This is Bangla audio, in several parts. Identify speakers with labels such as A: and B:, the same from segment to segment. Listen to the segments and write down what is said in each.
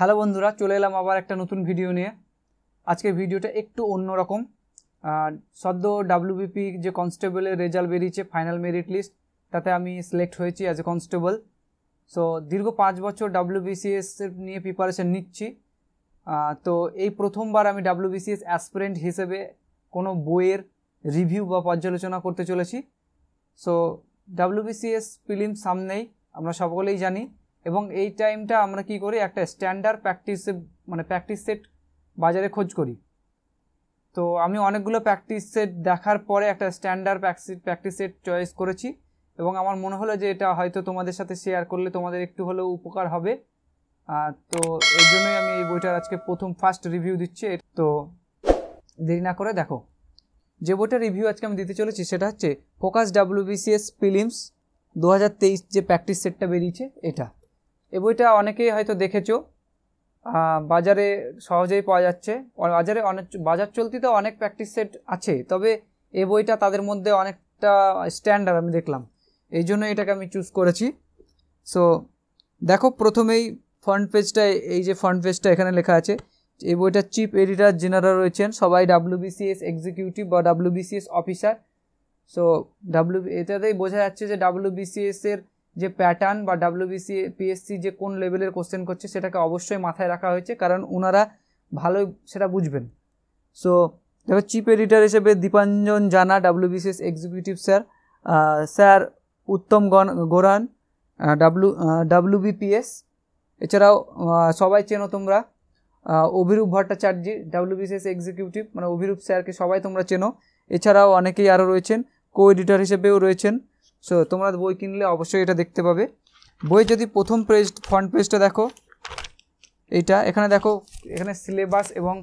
A: হ্যালো বন্ধুরা চলে এলাম আবার একটা নতুন ভিডিও নিয়ে আজকের ভিডিওটা একটু অন্যরকম সদ্য ডাব্লিউবিপি যে কনস্টেবলের রেজাল্ট বেরিয়েছে ফাইনাল মেরিট লিস্ট তাতে আমি সিলেক্ট হয়েছি অ্যাজ এ কনস্টেবল সো দীর্ঘ পাঁচ বছর ডাব্লিউবিসিএস নিয়ে প্রিপারেশন নিচ্ছি তো এই প্রথমবার আমি ডাব্লিউবিসিএস অ্যাসপিরেন্ট হিসেবে কোনো বইয়ের রিভিউ বা পর্যালোচনা করতে চলেছি সো ডাব্লিউবিসিএস প্রিলিম সামনেই আমরা সকলেই জানি এবং এই টাইমটা আমরা কি করি একটা স্ট্যান্ডার্ড প্র্যাকটিস মানে প্র্যাকটিস সেট বাজারে খোঁজ করি তো আমি অনেকগুলো প্র্যাকটিস সেট দেখার পরে একটা স্ট্যান্ডার্ড প্র্যাকটিস সেট চয়েস করেছি এবং আমার মনে হলো যে এটা হয়তো তোমাদের সাথে শেয়ার করলে তোমাদের একটু হলেও উপকার হবে তো এই জন্যই আমি এই বইটার আজকে প্রথম ফার্স্ট রিভিউ দিচ্ছি তো দেরি না করে দেখো যে বইটা রিভিউ আজকে আমি দিতে চলেছি সেটা হচ্ছে ফোকাস ডাব্লিউবিসিএস ফিলিমস দু যে প্র্যাকটিস সেটটা বেরিয়েছে এটা এ বইটা অনেকেই হয়তো দেখেছো বাজারে সহজেই পাওয়া যাচ্ছে বাজারে অনেক বাজার চলতিতে অনেক প্র্যাকটিস সেট আছে তবে এই বইটা তাদের মধ্যে অনেকটা স্ট্যান্ডার্ড আমি দেখলাম এই জন্য এটাকে আমি চুজ করেছি সো দেখো প্রথমেই ফ্রন্ট পেজটা এই যে ফ্রন্ট পেজটা এখানে লেখা আছে এই বইটার চিফ এডিটর জেনারেল রয়েছেন সবাই ডাব্লিউবিসিএস এক্সিকিউটিভ বা ডাব্লিউবিসিএস অফিসার সো ডাব্লিউ এটাতেই বোঝা যাচ্ছে যে ডাব্লিউবিসিএস এর যে প্যাটার্ন বা ডাব্লিউবিসি পিএসসি যে কোন লেভেলের কোশ্চেন করছে সেটাকে অবশ্যই মাথায় রাখা হয়েছে কারণ ওনারা ভালোই সেটা বুঝবেন সো দেখো চিফ এডিটার হিসেবে Dipanjan Jana WBCS executive sir sir Uttam গণ গোরান ডাব্লু ডাব্লিউবিপিএস এছাড়াও সবাই চেনো তোমরা অভিরূপ ভট্টাচার্য ডাব্লিউবিসিএস এক্সিকিউটিভ মানে অভিরূপ স্যারকে সবাই তোমরা চেনো এছাড়াও অনেকেই আরও রয়েছেন কো এডিটর হিসেবেও রয়েছেন সো তোমরা বই কিনলে অবশ্যই এটা দেখতে পাবে বই যদি প্রথম পেজ ফ্রন্ট পেজটা দেখো এইটা এখানে দেখো এখানে সিলেবাস এবং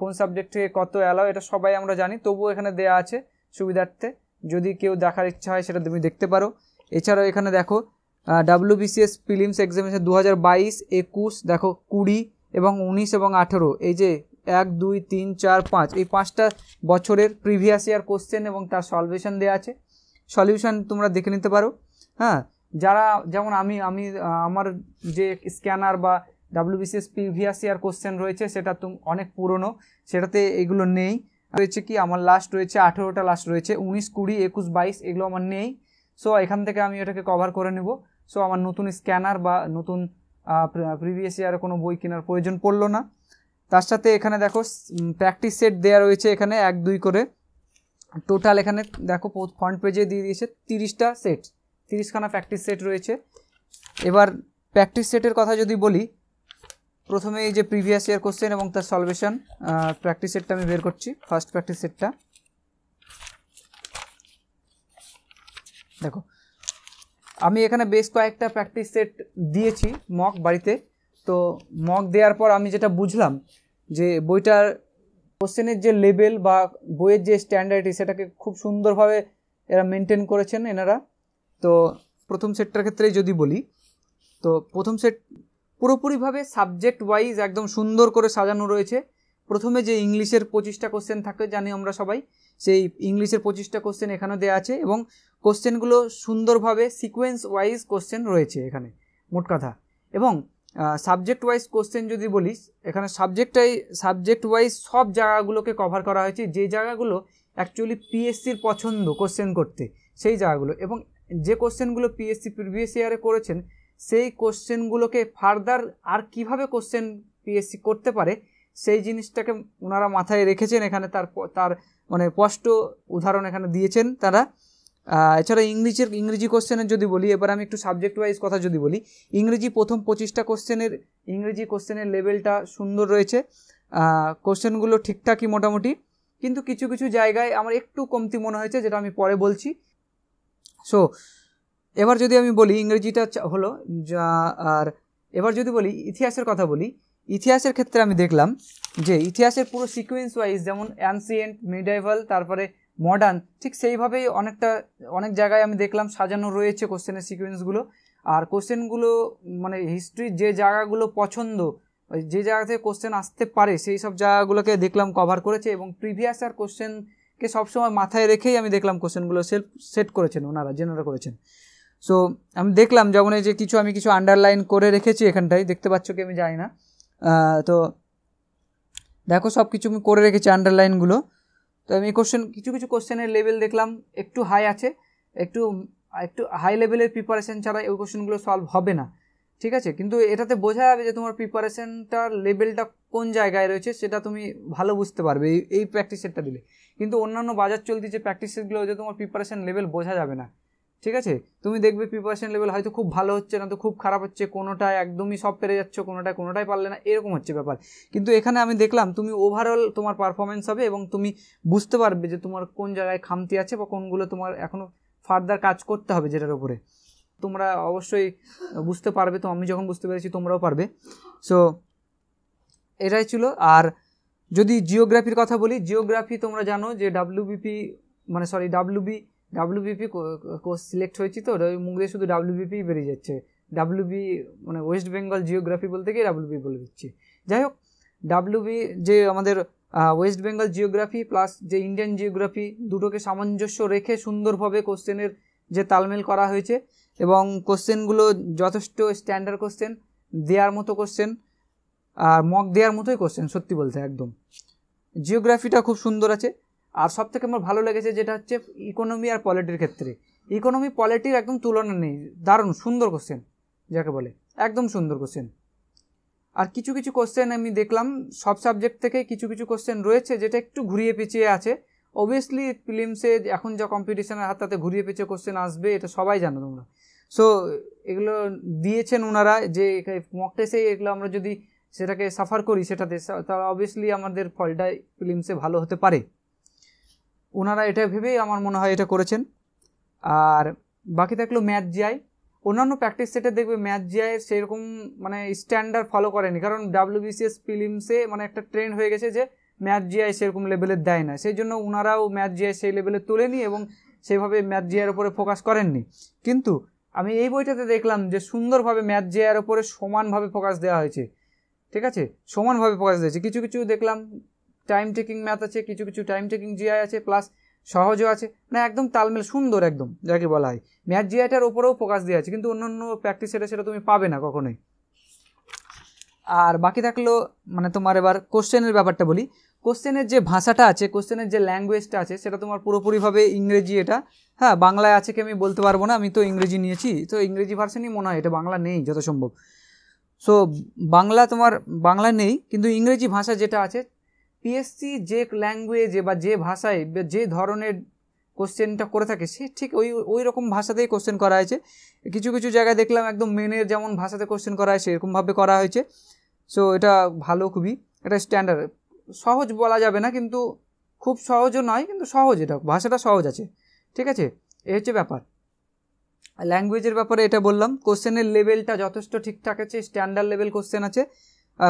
A: কোন সাবজেক্টে কত অ্যালাও এটা সবাই আমরা জানি তবুও এখানে দেয়া আছে সুবিধার্থে যদি কেউ দেখার ইচ্ছা হয় সেটা তুমি দেখতে পারো এছাড়াও এখানে দেখো ডাব্লিউ বিসিএস ফিলিমস এক্সামিনেশন দু হাজার বাইশ একুশ দেখো কুড়ি এবং উনিশ এবং আঠেরো এই যে এক দুই তিন চার পাঁচ এই পাঁচটা বছরের প্রিভিয়াস ইয়ার কোশ্চেন এবং তার সলভেশন দেওয়া আছে সলিউশন তোমরা দেখে নিতে পারো হ্যাঁ যারা যেমন আমি আমি আমার যে স্ক্যানার বা ডাব্লিউবিসিএস প্রিভিয়াস আর কোশ্চেন রয়েছে সেটা তুম অনেক পুরনো সেটাতে এগুলো নেই রয়েছে কি আমার লাস্ট রয়েছে আঠেরোটা লাস্ট রয়েছে উনিশ কুড়ি একুশ বাইশ এগুলো আমার নেই সো এখান থেকে আমি এটাকে কভার করে নেব সো আমার নতুন স্ক্যানার বা নতুন প্রিভিয়াস ইয়ারে কোনো বই কেনার প্রয়োজন পড়লো না তার সাথে এখানে দেখো প্র্যাকটিস সেট দেওয়া রয়েছে এখানে এক দুই করে টোটাল এখানে দেখো ফ্রন্ট পেজে দিয়ে দিয়েছে তিরিশটা সেট তিরিশখানা প্র্যাকটিস সেট রয়েছে এবার প্র্যাকটিস সেটের কথা যদি বলি প্রথমে এই যে প্রিভিয়াস ইয়ার কোশ্চেন এবং তার সলভেশন প্র্যাকটিস সেটটা আমি বের করছি ফার্স্ট প্র্যাকটিস সেটটা দেখো আমি এখানে বেশ কয়েকটা প্র্যাকটিস সেট দিয়েছি মক বাড়িতে তো মক দেওয়ার পর আমি যেটা বুঝলাম যে বইটার কোশ্চেনের যে লেভেল বা বইয়ের যে স্ট্যান্ডার্ডটি সেটাকে খুব সুন্দরভাবে এরা মেনটেন করেছেন এনারা তো প্রথম সেটটার ক্ষেত্রে যদি বলি তো প্রথম সেট পুরোপুরিভাবে সাবজেক্ট ওয়াইজ একদম সুন্দর করে সাজানো রয়েছে প্রথমে যে ইংলিশের পঁচিশটা কোশ্চেন থাকে জানি আমরা সবাই সেই ইংলিশের পঁচিশটা কোশ্চেন এখানে দেওয়া আছে এবং কোশ্চেনগুলো সুন্দরভাবে সিকোয়েন্স ওয়াইজ কোশ্চেন রয়েছে এখানে মোট কথা এবং সাবজেক্ট ওয়াইজ কোশ্চেন যদি বলিস এখানে সাবজেক্টটাই সাবজেক্ট ওয়াইজ সব জায়গাগুলোকে কভার করা হয়েছে যে জায়গাগুলো অ্যাকচুয়ালি পিএসসির পছন্দ কোশ্চেন করতে সেই জায়গাগুলো এবং যে কোশ্চেনগুলো পিএসসি প্রিভিয়াস ইয়ারে করেছেন সেই কোশ্চেনগুলোকে ফার্দার আর কিভাবে কোশ্চেন পিএসসি করতে পারে সেই জিনিসটাকে ওনারা মাথায় রেখেছেন এখানে তার তার মানে স্পষ্ট উদাহরণ এখানে দিয়েছেন তারা এছাড়া ইংরেজির ইংরেজি কোশ্চেনের যদি বলি এবার আমি একটু সাবজেক্ট ওয়াইজ কথা যদি বলি ইংরেজি প্রথম পঁচিশটা কোশ্চেনের ইংরেজি কোশ্চেনের লেভেলটা সুন্দর রয়েছে কোশ্চেনগুলো ঠিকঠাকই মোটামুটি কিন্তু কিছু কিছু জায়গায় আমার একটু কমতি মনে হয়েছে যেটা আমি পরে বলছি সো এবার যদি আমি বলি ইংরেজিটা হলো আর এবার যদি বলি ইতিহাসের কথা বলি ইতিহাসের ক্ষেত্রে আমি দেখলাম যে ইতিহাসের পুরো সিকোয়েন্স ওয়াইজ যেমন অ্যান্সিয়েন্ট মিডাইভাল তারপরে মডার্ন ঠিক সেইভাবেই অনেকটা অনেক জায়গায় আমি দেখলাম সাজানো রয়েছে কোশ্চেনের সিকোয়েন্সগুলো আর কোশ্চেনগুলো মানে হিস্ট্রির যে জায়গাগুলো পছন্দ যে জায়গা থেকে কোশ্চেন আসতে পারে সেই সব জায়গাগুলোকে দেখলাম কভার করেছে এবং প্রিভিয়াস আর কোশ্চেনকে সবসময় মাথায় রেখেই আমি দেখলাম কোশ্চেনগুলো সেল সেট করেছেন ওনারা জেনারা করেছেন সো আমি দেখলাম যেমন এই যে কিছু আমি কিছু আন্ডারলাইন করে রেখেছি এখানটায় দেখতে পাচ্ছ কি আমি জানি না তো দেখো সব কিছু আমি করে রেখেছি আন্ডারলাইনগুলো তো আমি কোশ্চেন কিছু কিছু কোশ্চেনের লেভেল দেখলাম একটু হাই আছে একটু একটু হাই লেভেলের প্রিপারেশন ছাড়া এই কোশ্চেনগুলো সলভ হবে না ঠিক আছে কিন্তু এটাতে বোঝা যাবে যে তোমার প্রিপারেশনটার লেভেলটা কোন জায়গায় রয়েছে সেটা তুমি ভালো বুঝতে পারবে এই এই প্র্যাকটিস সেটটা দিলে কিন্তু অন্যান্য বাজার চলতি যে প্র্যাকটিস সেটগুলো যে তোমার প্রিপারেশন লেভেল বোঝা যাবে না ঠিক আছে তুমি দেখবে প্রিপারেশন লেভেল হয়তো খুব ভালো হচ্ছে না তো খুব খারাপ হচ্ছে কোনোটায় একদমই সব পেরে যাচ্ছ কোনোটায় কোনোটাই পারলে না এরকম হচ্ছে ব্যাপার কিন্তু এখানে আমি দেখলাম তুমি ওভারঅল তোমার পারফরমেন্স হবে এবং তুমি বুঝতে পারবে যে তোমার কোন জায়গায় খামতি আছে বা কোনগুলো তোমার এখনও ফার্দার কাজ করতে হবে যেটার উপরে তোমরা অবশ্যই বুঝতে পারবে তো আমি যখন বুঝতে পেরেছি তোমরাও পারবে সো এটাই ছিল আর যদি জিওগ্রাফির কথা বলি জিওগ্রাফি তোমরা জানো যে ডাব্লিউবিপি মানে sorry WB WBP course select হয়েছি তো ওই মুখ দিয়ে শুধু ডাব্লিউবিপি বেরিয়ে যাচ্ছে ডাব্লিউবি মানে ওয়েস্ট বেঙ্গল জিওগ্রাফি বলতে গিয়ে ডাব্লিউবি বলে দিচ্ছি যাই হোক ডাব্লিউবি যে আমাদের ওয়েস্ট বেঙ্গল জিওগ্রাফি প্লাস যে ইন্ডিয়ান জিওগ্রাফি দুটোকে সামঞ্জস্য রেখে সুন্দরভাবে কোশ্চেনের যে তালমেল করা হয়েছে এবং কোশ্চেনগুলো যথেষ্ট স্ট্যান্ডার্ড কোশ্চেন দেওয়ার মতো কোশ্চেন আর মক দেওয়ার মতোই কোশ্চেন সত্যি বলতে একদম জিওগ্রাফিটা খুব সুন্দর আছে আর সব থেকে আমার ভালো লেগেছে যেটা হচ্ছে ইকোনমি আর পলিটির ক্ষেত্রে ইকোনমি পলিটির একদম তুলনা নেই দারুণ সুন্দর কোশ্চেন যাকে বলে একদম সুন্দর কোশ্চেন আর কিছু কিছু কোশ্চেন আমি দেখলাম সব সাবজেক্ট থেকে কিছু কিছু কোশ্চেন রয়েছে যেটা একটু ঘুরিয়ে পিছিয়ে আছে অবভিয়াসলি ফিল্মসে এখন যা কম্পিটিশনের হাত তাতে ঘুরিয়ে পেঁচে কোশ্চেন আসবে এটা সবাই জানো তোমরা সো এগুলো দিয়েছেন ওনারা যে মক টেস্টে এগুলো আমরা যদি সেটাকে সাফার করি সেটাতে তাহলে অবভিয়াসলি আমাদের ফলটা ফিল্মসে ভালো হতে পারে ওনারা এটা ভেবেই আমার মনে হয় এটা করেছেন আর বাকি থাকলো ম্যাচ জিআই অন্যান্য প্র্যাকটিস সেটে দেখবে ম্যাচ জিআই সেরকম মানে স্ট্যান্ডার্ড ফলো করেনি কারণ ডাব্লিউবিসিএস ফিলিমসে মানে একটা ট্রেন্ড হয়ে গেছে যে ম্যাচ জিআই সেরকম লেভেলের দেয় না সেই জন্য ওনারাও ম্যাচ জিআই সেই লেভেলে তোলেনি এবং সেভাবে ম্যাচ জিআইয়ের ওপরে ফোকাস করেননি কিন্তু আমি এই বইটাতে দেখলাম যে সুন্দরভাবে ম্যাচ জিআইয়ের ওপরে সমানভাবে ফোকাস দেওয়া হয়েছে ঠিক আছে সমানভাবে ফোকাস দিয়েছে কিছু কিছু দেখলাম টাইম টেকিং ম্যাথ আছে কিছু কিছু টাইম টেকিং জিআই আছে প্লাস সহজও আছে না একদম তালমেল সুন্দর একদম যাকে বলা হয় ম্যাথ জিআইটার ওপরেও ফোকাস দেওয়া আছে কিন্তু অন্য অন্য প্র্যাকটিস সেটা সেটা তুমি পাবে না কখনোই আর বাকি থাকলো মানে তোমার এবার কোশ্চেনের ব্যাপারটা বলি কোশ্চেনের যে ভাষাটা আছে কোশ্চেনের যে ল্যাঙ্গুয়েজটা আছে সেটা তোমার পুরোপুরিভাবে ইংরেজি এটা হ্যাঁ বাংলায় আছে কি আমি বলতে পারবো না আমি তো ইংরেজি নিয়েছি তো ইংরেজি ভার্সানই মনে হয় এটা বাংলা নেই যত সম্ভব সো বাংলা তোমার বাংলা নেই কিন্তু ইংরেজি ভাষা যেটা আছে পিএসসি যে ল্যাঙ্গুয়েজে বা যে ভাষায় যে ধরনের কোশ্চেনটা করে থাকে সে ঠিক ওই ওই রকম ভাষাতেই কোশ্চেন করা হয়েছে কিছু কিছু জায়গায় দেখলাম একদম মেনের যেমন ভাষাতে কোশ্চেন করা হয়েছে সেরকমভাবে করা হয়েছে সো এটা ভালো খুবই এটা স্ট্যান্ডার্ড সহজ বলা যাবে না কিন্তু খুব সহজও নয় কিন্তু সহজ এটা ভাষাটা সহজ আছে ঠিক আছে এ হচ্ছে ব্যাপার ল্যাঙ্গুয়েজের ব্যাপারে এটা বললাম কোশ্চেনের লেভেলটা যথেষ্ট ঠিকঠাক আছে স্ট্যান্ডার্ড লেভেল কোশ্চেন আছে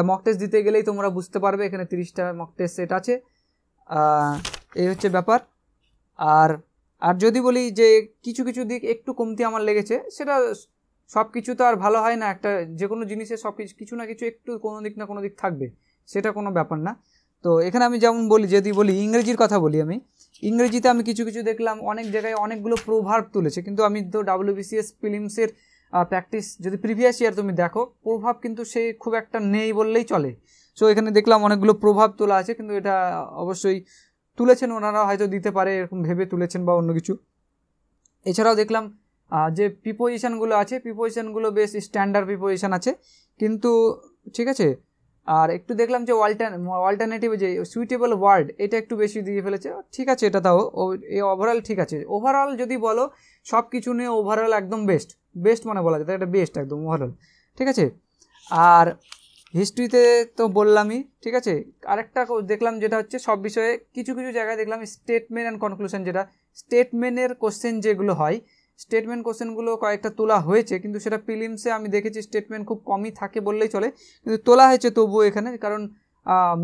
A: মক টেস্ট দিতে গেলেই তোমরা বুঝতে পারবে এখানে তিরিশটা মক টেস্ট সেট আছে এই হচ্ছে ব্যাপার আর আর যদি বলি যে কিছু কিছু দিক একটু কমতি আমার লেগেছে সেটা সব কিছু তো আর ভালো হয় না একটা যে কোনো জিনিসে সব কিছু কিছু না কিছু একটু কোনো দিক না কোনো দিক থাকবে সেটা কোনো ব্যাপার না তো এখানে আমি যেমন বলি যদি বলি ইংরেজির কথা বলি আমি ইংরেজিতে আমি কিছু কিছু দেখলাম অনেক জায়গায় অনেকগুলো প্রভাব তুলেছে কিন্তু আমি তো ডাব্লিউবিসিএস ফিলিমসের প্র্যাকটিস যদি প্রিভিয়াস ইয়ার তুমি দেখো প্রভাব কিন্তু সে খুব একটা নেই বললেই চলে সো এখানে দেখলাম অনেকগুলো প্রভাব তোলা আছে কিন্তু এটা অবশ্যই তুলেছেন ওনারা হয়তো দিতে পারে এরকম ভেবে তুলেছেন বা অন্য কিছু এছাড়াও দেখলাম যে প্রিপোজিশানগুলো আছে প্রিপোজিশানগুলো বেশ স্ট্যান্ডার্ড প্রিপোজিশান আছে কিন্তু ঠিক আছে আর একটু দেখলাম যে অল্টার অল্টারনেটিভ যে সুইটেবল ওয়ার্ড এটা একটু বেশি দিয়ে ফেলেছে ঠিক আছে এটা তাও এ ওভারঅল ঠিক আছে ওভারঅল যদি বলো সব কিছু নিয়ে ওভারঅল একদম বেস্ট বেস্ট মানে বলা যায় এটা বেস্ট একদম ওভারঅল ঠিক আছে আর হিস্ট্রিতে তো বললামই ঠিক আছে আরেকটা দেখলাম যেটা হচ্ছে সব বিষয়ে কিছু কিছু জায়গায় দেখলাম স্টেটমেন্ট অ্যান্ড কনক্লুশন যেটা স্টেটমেন্টের কোশ্চেন যেগুলো হয় স্টেটমেন্ট কোশ্চেনগুলো কয়েকটা তোলা হয়েছে কিন্তু সেটা ফিলিমসে আমি দেখেছি স্টেটমেন্ট খুব কমই থাকে বললেই চলে কিন্তু তোলা হয়েছে তবুও এখানে কারণ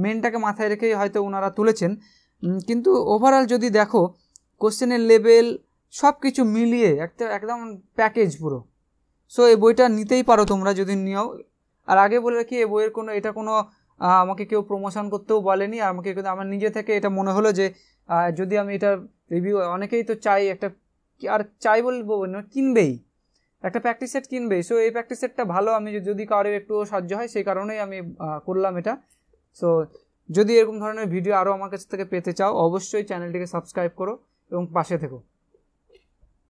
A: মেনটাকে মাথায় রেখেই হয়তো ওনারা তুলেছেন কিন্তু ওভারঅল যদি দেখো কোশ্চেনের লেভেল সব কিছু মিলিয়ে একটা একদম প্যাকেজ পুরো সো এই বইটা নিতেই পারো তোমরা যদি নিও আর আগে বলে রাখি এই বইয়ের কোনো এটা কোনো আমাকে কেউ প্রমোশন করতেও বলেনি আর আমাকে কিন্তু আমার নিজে থেকে এটা মনে হলো যে যদি আমি এটা রিভিউ অনেকেই তো চাই একটা আর চাই বলবো না মানে কিনবেই একটা প্র্যাকটিস সেট কিনবেই সো এই প্র্যাকটিস সেটটা ভালো আমি যদি কারোর একটু সাহায্য হয় সেই কারণেই আমি করলাম এটা সো যদি এরকম ধরনের ভিডিও আরও আমার কাছ থেকে পেতে চাও অবশ্যই চ্যানেলটিকে সাবস্ক্রাইব করো এবং পাশে থেকো